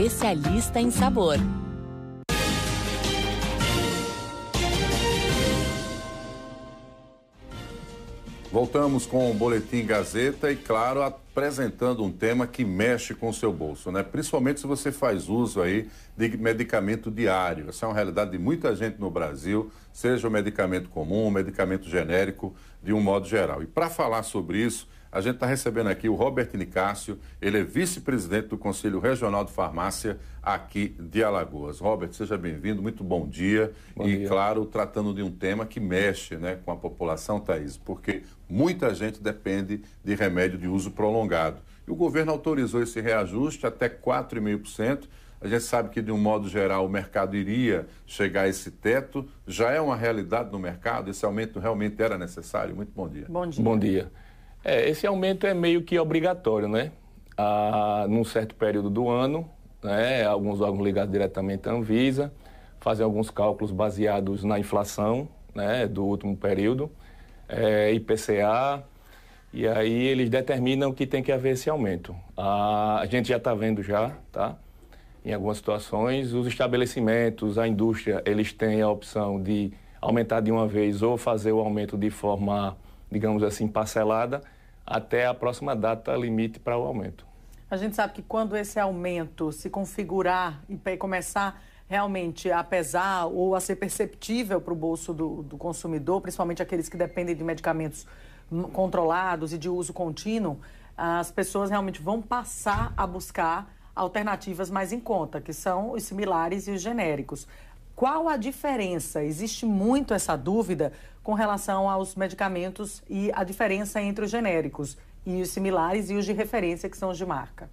especialista em sabor. Voltamos com o Boletim Gazeta e, claro, apresentando um tema que mexe com o seu bolso, né? Principalmente se você faz uso aí de medicamento diário. Essa é uma realidade de muita gente no Brasil, seja o medicamento comum, o medicamento genérico, de um modo geral. E para falar sobre isso, a gente está recebendo aqui o Robert Nicásio, ele é vice-presidente do Conselho Regional de Farmácia aqui de Alagoas. Robert, seja bem-vindo, muito bom dia. Bom e, dia. claro, tratando de um tema que mexe né, com a população, Thaís, porque muita gente depende de remédio de uso prolongado. E o governo autorizou esse reajuste até 4,5%. A gente sabe que, de um modo geral, o mercado iria chegar a esse teto. Já é uma realidade no mercado? Esse aumento realmente era necessário? Muito bom dia. Bom dia. Bom dia. É, esse aumento é meio que obrigatório, né? Ah, num certo período do ano, né, alguns órgãos ligados diretamente à Anvisa fazem alguns cálculos baseados na inflação né, do último período, é, IPCA, e aí eles determinam que tem que haver esse aumento. Ah, a gente já está vendo já, tá? Em algumas situações, os estabelecimentos, a indústria, eles têm a opção de aumentar de uma vez ou fazer o aumento de forma digamos assim, parcelada até a próxima data limite para o aumento. A gente sabe que quando esse aumento se configurar e começar realmente a pesar ou a ser perceptível para o bolso do, do consumidor, principalmente aqueles que dependem de medicamentos controlados e de uso contínuo, as pessoas realmente vão passar a buscar alternativas mais em conta, que são os similares e os genéricos. Qual a diferença? Existe muito essa dúvida com relação aos medicamentos e a diferença entre os genéricos e os similares e os de referência, que são os de marca.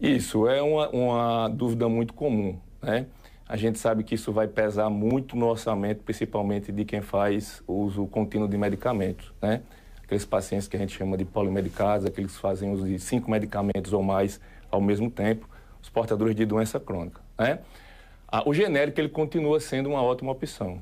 Isso, é uma, uma dúvida muito comum, né? A gente sabe que isso vai pesar muito no orçamento, principalmente de quem faz uso contínuo de medicamentos, né? Aqueles pacientes que a gente chama de polimedicados, aqueles que fazem uso de cinco medicamentos ou mais ao mesmo tempo, os portadores de doença crônica, né? o genérico ele continua sendo uma ótima opção,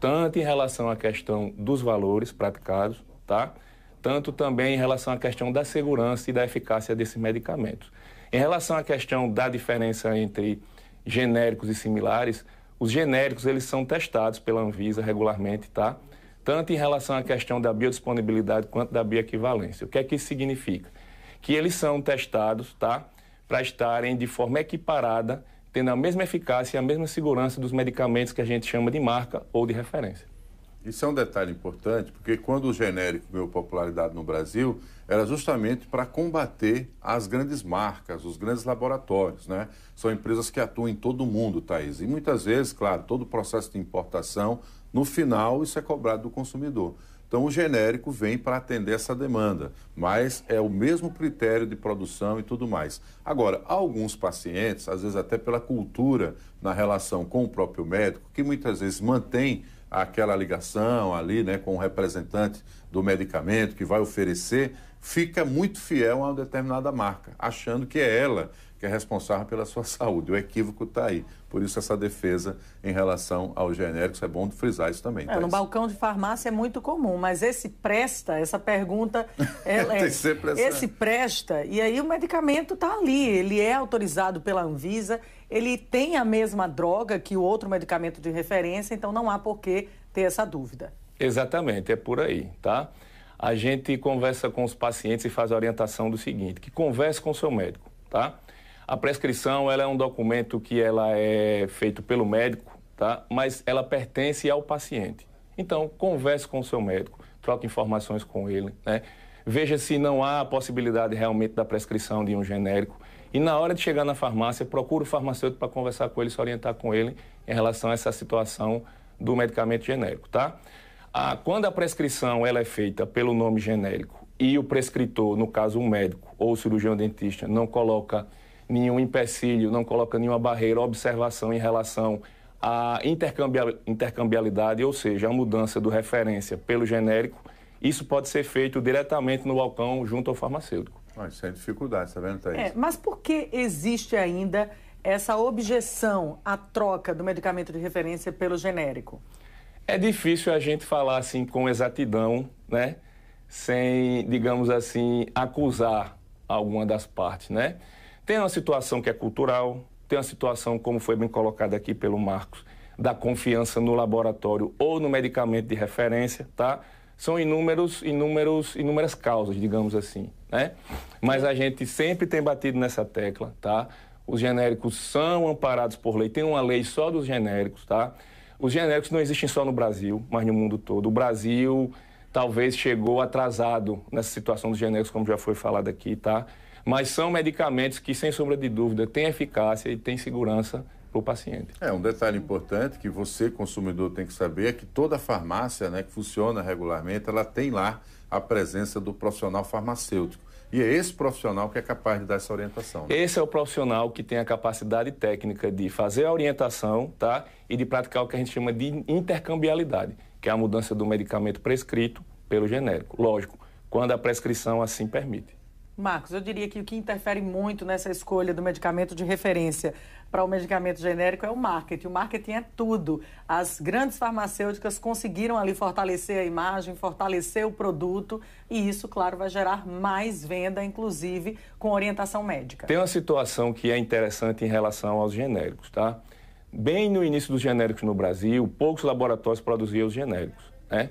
tanto em relação à questão dos valores praticados, tá? Tanto também em relação à questão da segurança e da eficácia desses medicamentos. Em relação à questão da diferença entre genéricos e similares, os genéricos eles são testados pela Anvisa regularmente, tá? Tanto em relação à questão da biodisponibilidade quanto da bioequivalência. O que é que isso significa? Que eles são testados, tá? Para estarem de forma equiparada tendo a mesma eficácia e a mesma segurança dos medicamentos que a gente chama de marca ou de referência. Isso é um detalhe importante, porque quando o genérico ganhou popularidade no Brasil, era justamente para combater as grandes marcas, os grandes laboratórios, né? São empresas que atuam em todo o mundo, Thaís. E muitas vezes, claro, todo o processo de importação, no final, isso é cobrado do consumidor. Então, o genérico vem para atender essa demanda, mas é o mesmo critério de produção e tudo mais. Agora, alguns pacientes, às vezes até pela cultura na relação com o próprio médico, que muitas vezes mantém aquela ligação ali, né, com o representante do medicamento que vai oferecer, fica muito fiel a uma determinada marca, achando que é ela que é responsável pela sua saúde. O equívoco está aí. Por isso, essa defesa em relação aos genéricos é bom frisar isso também. É, tá no isso. balcão de farmácia é muito comum, mas esse presta, essa pergunta. Ela é, esse presta, e aí o medicamento está ali, ele é autorizado pela Anvisa, ele tem a mesma droga que o outro medicamento de referência, então não há por que ter essa dúvida. Exatamente, é por aí, tá? A gente conversa com os pacientes e faz a orientação do seguinte: que converse com o seu médico, tá? A prescrição ela é um documento que ela é feito pelo médico, tá? mas ela pertence ao paciente. Então, converse com o seu médico, troque informações com ele, né? veja se não há a possibilidade realmente da prescrição de um genérico. E na hora de chegar na farmácia, procure o farmacêutico para conversar com ele, se orientar com ele em relação a essa situação do medicamento genérico, tá? Ah, quando a prescrição ela é feita pelo nome genérico e o prescritor, no caso um médico ou cirurgião dentista, não coloca nenhum empecilho, não coloca nenhuma barreira, observação em relação à intercambialidade, ou seja, a mudança do referência pelo genérico, isso pode ser feito diretamente no balcão junto ao farmacêutico. Mas ah, sem é dificuldade, está vendo, Thaís? É, mas por que existe ainda essa objeção à troca do medicamento de referência pelo genérico? É difícil a gente falar assim com exatidão, né? Sem, digamos assim, acusar alguma das partes, né? Tem uma situação que é cultural, tem uma situação, como foi bem colocado aqui pelo Marcos, da confiança no laboratório ou no medicamento de referência, tá? São inúmeros, inúmeros, inúmeras causas, digamos assim, né? Mas a gente sempre tem batido nessa tecla, tá? Os genéricos são amparados por lei, tem uma lei só dos genéricos, tá? Os genéricos não existem só no Brasil, mas no mundo todo. O Brasil talvez chegou atrasado nessa situação dos genéricos, como já foi falado aqui, tá? Mas são medicamentos que, sem sombra de dúvida, têm eficácia e têm segurança para o paciente. É, um detalhe importante que você, consumidor, tem que saber é que toda farmácia né, que funciona regularmente, ela tem lá a presença do profissional farmacêutico. E é esse profissional que é capaz de dar essa orientação. Né? Esse é o profissional que tem a capacidade técnica de fazer a orientação tá? e de praticar o que a gente chama de intercambialidade, que é a mudança do medicamento prescrito pelo genérico. Lógico, quando a prescrição assim permite. Marcos, eu diria que o que interfere muito nessa escolha do medicamento de referência para o medicamento genérico é o marketing. O marketing é tudo. As grandes farmacêuticas conseguiram ali fortalecer a imagem, fortalecer o produto e isso, claro, vai gerar mais venda, inclusive com orientação médica. Tem uma situação que é interessante em relação aos genéricos, tá? Bem no início dos genéricos no Brasil, poucos laboratórios produziam os genéricos, né?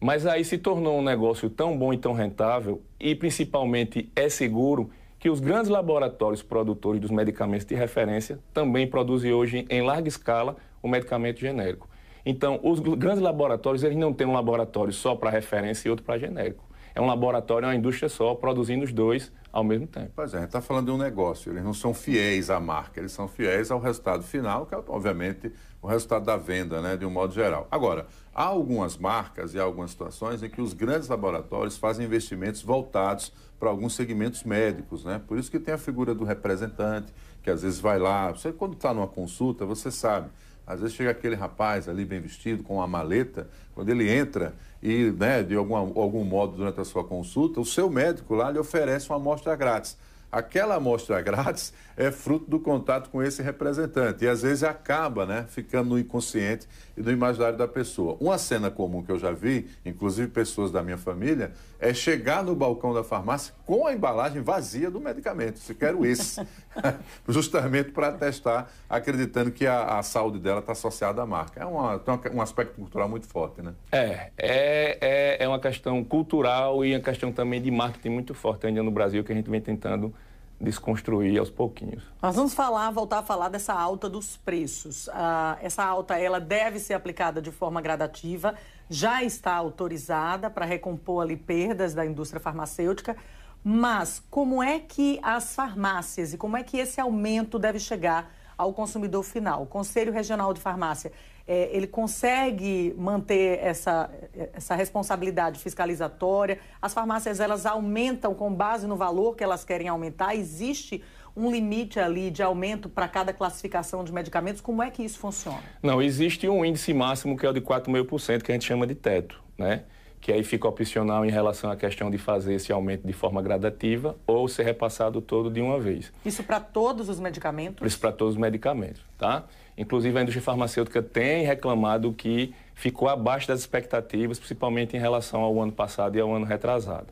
Mas aí se tornou um negócio tão bom e tão rentável, e principalmente é seguro, que os grandes laboratórios produtores dos medicamentos de referência também produzem hoje em larga escala o medicamento genérico. Então, os grandes laboratórios, eles não têm um laboratório só para referência e outro para genérico. É um laboratório, é uma indústria só, produzindo os dois ao mesmo tempo. Pois é, a gente está falando de um negócio. Eles não são fiéis à marca, eles são fiéis ao resultado final, que é, obviamente o resultado da venda, né, de um modo geral. Agora, há algumas marcas e algumas situações em que os grandes laboratórios fazem investimentos voltados para alguns segmentos médicos, né? Por isso que tem a figura do representante, que às vezes vai lá, você quando está numa consulta, você sabe, às vezes chega aquele rapaz ali bem vestido, com uma maleta, quando ele entra e, né, de algum, algum modo durante a sua consulta, o seu médico lá lhe oferece uma amostra grátis aquela amostra grátis é fruto do contato com esse representante. E às vezes acaba, né, ficando no inconsciente e no imaginário da pessoa. Uma cena comum que eu já vi, inclusive pessoas da minha família, é chegar no balcão da farmácia com a embalagem vazia do medicamento. Se quero esse. Justamente para testar, acreditando que a, a saúde dela está associada à marca. É uma, um aspecto cultural muito forte, né? É, é, é, é uma questão cultural e uma questão também de marketing muito forte ainda no Brasil que a gente vem tentando desconstruir aos pouquinhos. Nós vamos falar, voltar a falar dessa alta dos preços. Ah, essa alta ela deve ser aplicada de forma gradativa, já está autorizada para recompor ali perdas da indústria farmacêutica, mas como é que as farmácias e como é que esse aumento deve chegar ao consumidor final? O Conselho Regional de Farmácia é, ele consegue manter essa, essa responsabilidade fiscalizatória? As farmácias, elas aumentam com base no valor que elas querem aumentar? Existe um limite ali de aumento para cada classificação de medicamentos? Como é que isso funciona? Não, existe um índice máximo que é o de 4,5%, que a gente chama de teto, né? que aí fica opcional em relação à questão de fazer esse aumento de forma gradativa ou ser repassado todo de uma vez. Isso para todos os medicamentos? Isso para todos os medicamentos, tá? Inclusive, a indústria farmacêutica tem reclamado que ficou abaixo das expectativas, principalmente em relação ao ano passado e ao ano retrasado.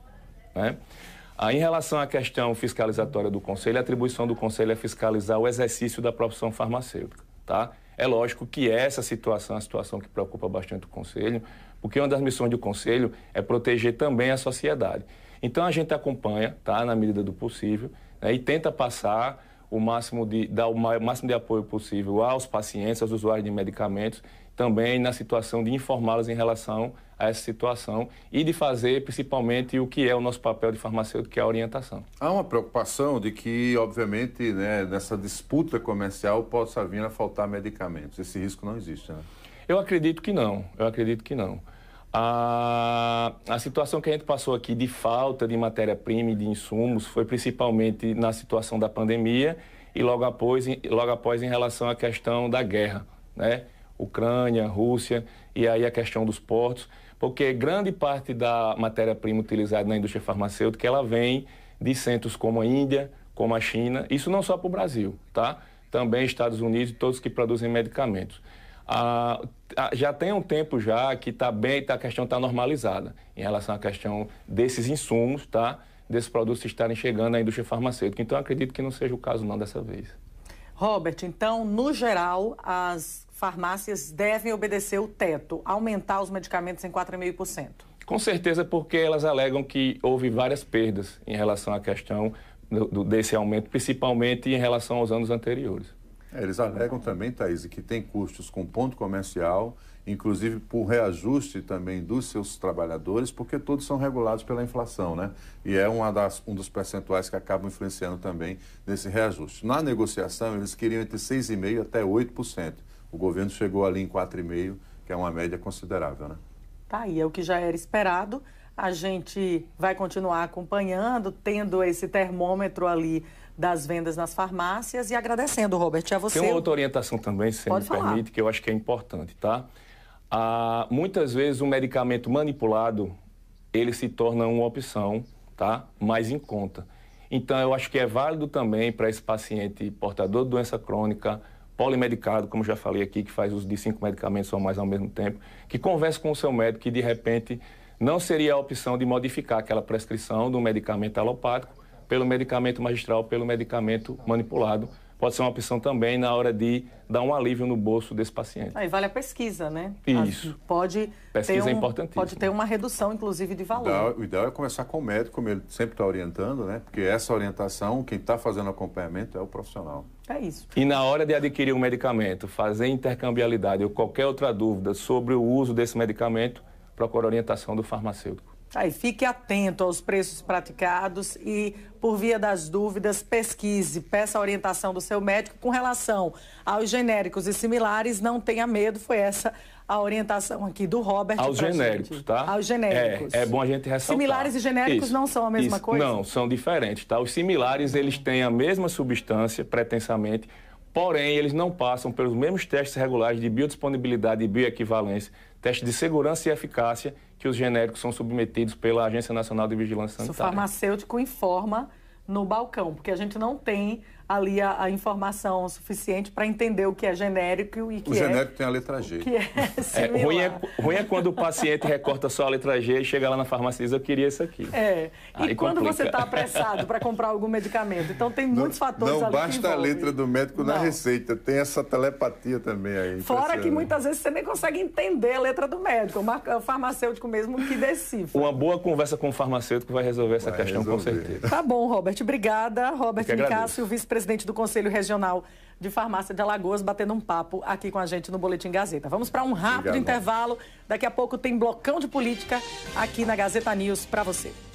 Né? Ah, em relação à questão fiscalizatória do Conselho, a atribuição do Conselho é fiscalizar o exercício da profissão farmacêutica. Tá? É lógico que essa situação é uma situação que preocupa bastante o Conselho, porque uma das missões do Conselho é proteger também a sociedade. Então, a gente acompanha, tá? na medida do possível, né? e tenta passar o máximo de, dar o máximo de apoio possível aos pacientes, aos usuários de medicamentos, também na situação de informá-los em relação a essa situação e de fazer principalmente o que é o nosso papel de farmacêutico, que é a orientação. Há uma preocupação de que, obviamente, né, nessa disputa comercial possa vir a faltar medicamentos. Esse risco não existe, né? Eu acredito que não, eu acredito que não. A, a situação que a gente passou aqui de falta de matéria-prima e de insumos foi principalmente na situação da pandemia e logo após, logo após em relação à questão da guerra, né? Ucrânia, Rússia e aí a questão dos portos, porque grande parte da matéria-prima utilizada na indústria farmacêutica ela vem de centros como a Índia, como a China, isso não só para o Brasil, tá? Também Estados Unidos e todos que produzem medicamentos. Ah, ah, já tem um tempo já que está bem, tá, a questão está normalizada em relação à questão desses insumos, tá? Desses produtos estarem chegando à indústria farmacêutica. Então, acredito que não seja o caso não dessa vez. Robert, então, no geral, as farmácias devem obedecer o teto, aumentar os medicamentos em 4,5%. Com certeza, porque elas alegam que houve várias perdas em relação à questão do, desse aumento, principalmente em relação aos anos anteriores. Eles alegam também, Thaís, que tem custos com ponto comercial, inclusive por reajuste também dos seus trabalhadores, porque todos são regulados pela inflação, né? E é uma das, um dos percentuais que acabam influenciando também nesse reajuste. Na negociação, eles queriam entre 6,5% até 8%. O governo chegou ali em 4,5%, que é uma média considerável, né? Tá aí, é o que já era esperado. A gente vai continuar acompanhando, tendo esse termômetro ali das vendas nas farmácias. E agradecendo, Robert, a você. Tem uma outra orientação também, se Pode me falar. permite, que eu acho que é importante, tá? Ah, muitas vezes o medicamento manipulado, ele se torna uma opção, tá? Mais em conta. Então, eu acho que é válido também para esse paciente portador de doença crônica, polimedicado, como já falei aqui, que faz uso de cinco medicamentos ou mais ao mesmo tempo, que converse com o seu médico e, de repente, não seria a opção de modificar aquela prescrição do medicamento alopático pelo medicamento magistral, pelo medicamento manipulado. Pode ser uma opção também na hora de dar um alívio no bolso desse paciente. Aí vale a pesquisa, né? Isso. pode pesquisa ter é um, é importantíssima. Pode ter uma redução, inclusive, de valor. O ideal, é- o ideal é começar com o médico, como ele sempre está orientando, né? Porque essa orientação, quem está fazendo acompanhamento é o profissional. É isso. E na hora de adquirir um medicamento, fazer intercambialidade ou qualquer outra dúvida sobre o uso desse medicamento, procura orientação do farmacêutico. Tá aí fique atento aos preços praticados e, por via das dúvidas, pesquise, peça a orientação do seu médico com relação aos genéricos e similares. Não tenha medo, foi essa a orientação aqui do Robert. Aos genéricos, gente. tá? Aos genéricos. É, é, bom a gente ressaltar. Similares e genéricos isso, não são a mesma isso. coisa? Não, são diferentes, tá? Os similares, tá. eles têm a mesma substância, pretensamente, porém, eles não passam pelos mesmos testes regulares de biodisponibilidade e bioequivalência, teste de segurança e eficácia que os genéricos são submetidos pela Agência Nacional de Vigilância Sanitária. O farmacêutico informa no balcão, porque a gente não tem ali a, a informação suficiente para entender o que é genérico e que o é... O genérico tem a letra G. Que é, é, ruim, é ruim é quando o paciente recorta só a letra G e chega lá na farmácia e diz, eu queria isso aqui. É, Aí e quando complica. você está apressado para comprar algum medicamento? Então tem não, muitos fatores não ali Não basta a letra do médico não. na receita, tem essa telepatia também aí. Fora que muitas vezes você nem consegue entender a letra do médico, é é o farmacêutico mesmo que decifra. Uma boa conversa com o farmacêutico vai resolver essa vai questão resolver. com certeza. Tá bom, Robert gente. Obrigada, Robert Nicásio, vice-presidente do Conselho Regional de Farmácia de Alagoas, batendo um papo aqui com a gente no Boletim Gazeta. Vamos para um rápido Obrigado. intervalo. Daqui a pouco tem blocão de política aqui na Gazeta News para você.